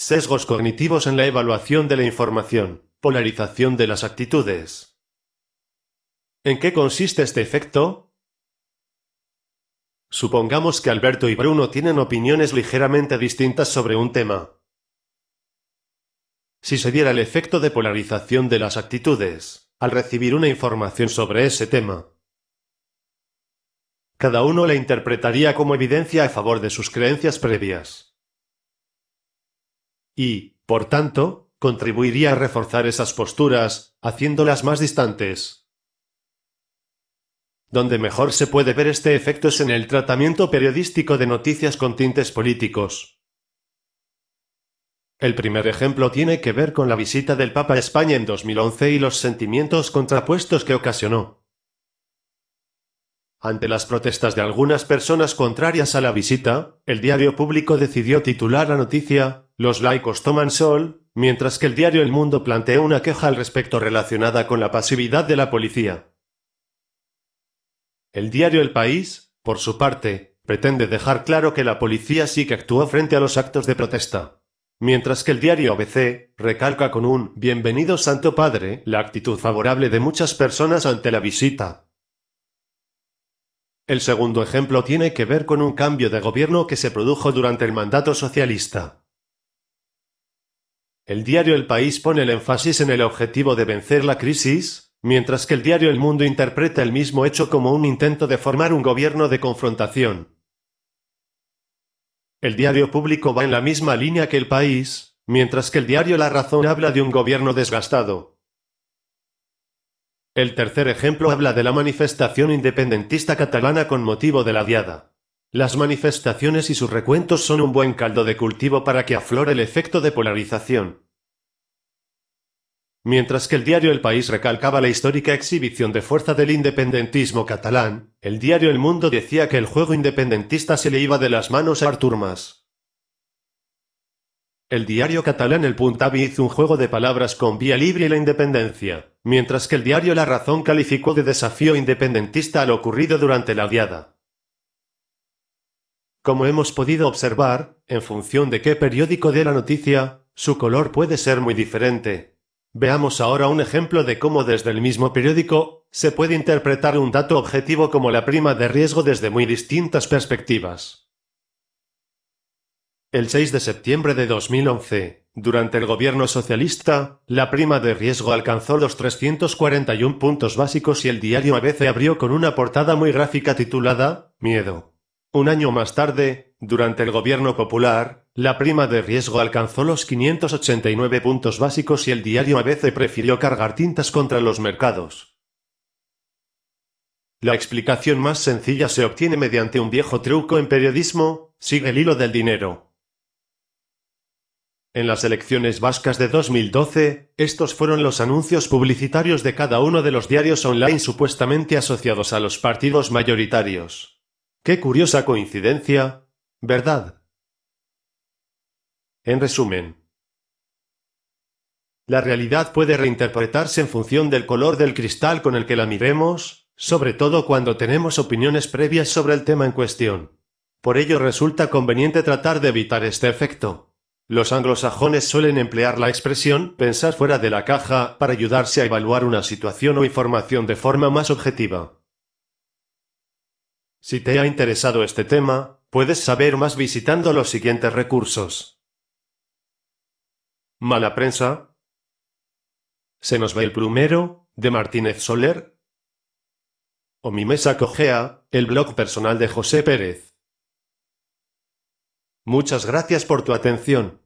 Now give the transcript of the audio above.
Sesgos cognitivos en la evaluación de la información. Polarización de las actitudes. ¿En qué consiste este efecto? Supongamos que Alberto y Bruno tienen opiniones ligeramente distintas sobre un tema. Si se diera el efecto de polarización de las actitudes, al recibir una información sobre ese tema, cada uno la interpretaría como evidencia a favor de sus creencias previas y, por tanto, contribuiría a reforzar esas posturas, haciéndolas más distantes. Donde mejor se puede ver este efecto es en el tratamiento periodístico de noticias con tintes políticos. El primer ejemplo tiene que ver con la visita del Papa a España en 2011 y los sentimientos contrapuestos que ocasionó. Ante las protestas de algunas personas contrarias a la visita, el diario público decidió titular la noticia, Los laicos toman sol, mientras que el diario El Mundo planteó una queja al respecto relacionada con la pasividad de la policía. El diario El País, por su parte, pretende dejar claro que la policía sí que actuó frente a los actos de protesta. Mientras que el diario ABC recalca con un Bienvenido Santo Padre la actitud favorable de muchas personas ante la visita. El segundo ejemplo tiene que ver con un cambio de gobierno que se produjo durante el mandato socialista. El diario El País pone el énfasis en el objetivo de vencer la crisis, mientras que el diario El Mundo interpreta el mismo hecho como un intento de formar un gobierno de confrontación. El diario público va en la misma línea que el país, mientras que el diario La Razón habla de un gobierno desgastado. El tercer ejemplo habla de la manifestación independentista catalana con motivo de la diada. Las manifestaciones y sus recuentos son un buen caldo de cultivo para que aflore el efecto de polarización. Mientras que el diario El País recalcaba la histórica exhibición de fuerza del independentismo catalán, el diario El Mundo decía que el juego independentista se le iba de las manos a Artur El diario catalán El Puntavi hizo un juego de palabras con Vía Libre y la Independencia mientras que el diario La Razón calificó de desafío independentista lo ocurrido durante la diada. Como hemos podido observar, en función de qué periódico dé la noticia, su color puede ser muy diferente. Veamos ahora un ejemplo de cómo desde el mismo periódico se puede interpretar un dato objetivo como la prima de riesgo desde muy distintas perspectivas. El 6 de septiembre de 2011, durante el gobierno socialista, la prima de riesgo alcanzó los 341 puntos básicos y el diario ABC abrió con una portada muy gráfica titulada Miedo. Un año más tarde, durante el gobierno popular, la prima de riesgo alcanzó los 589 puntos básicos y el diario ABC prefirió cargar tintas contra los mercados. La explicación más sencilla se obtiene mediante un viejo truco en periodismo, sigue el hilo del dinero. En las elecciones vascas de 2012, estos fueron los anuncios publicitarios de cada uno de los diarios online supuestamente asociados a los partidos mayoritarios. Qué curiosa coincidencia, ¿verdad? En resumen, la realidad puede reinterpretarse en función del color del cristal con el que la miremos, sobre todo cuando tenemos opiniones previas sobre el tema en cuestión. Por ello resulta conveniente tratar de evitar este efecto. Los anglosajones suelen emplear la expresión pensar fuera de la caja para ayudarse a evaluar una situación o información de forma más objetiva. Si te ha interesado este tema, puedes saber más visitando los siguientes recursos. Mala prensa. Se nos ve el plumero, de Martínez Soler. O mi mesa cojea, el blog personal de José Pérez. Muchas gracias por tu atención.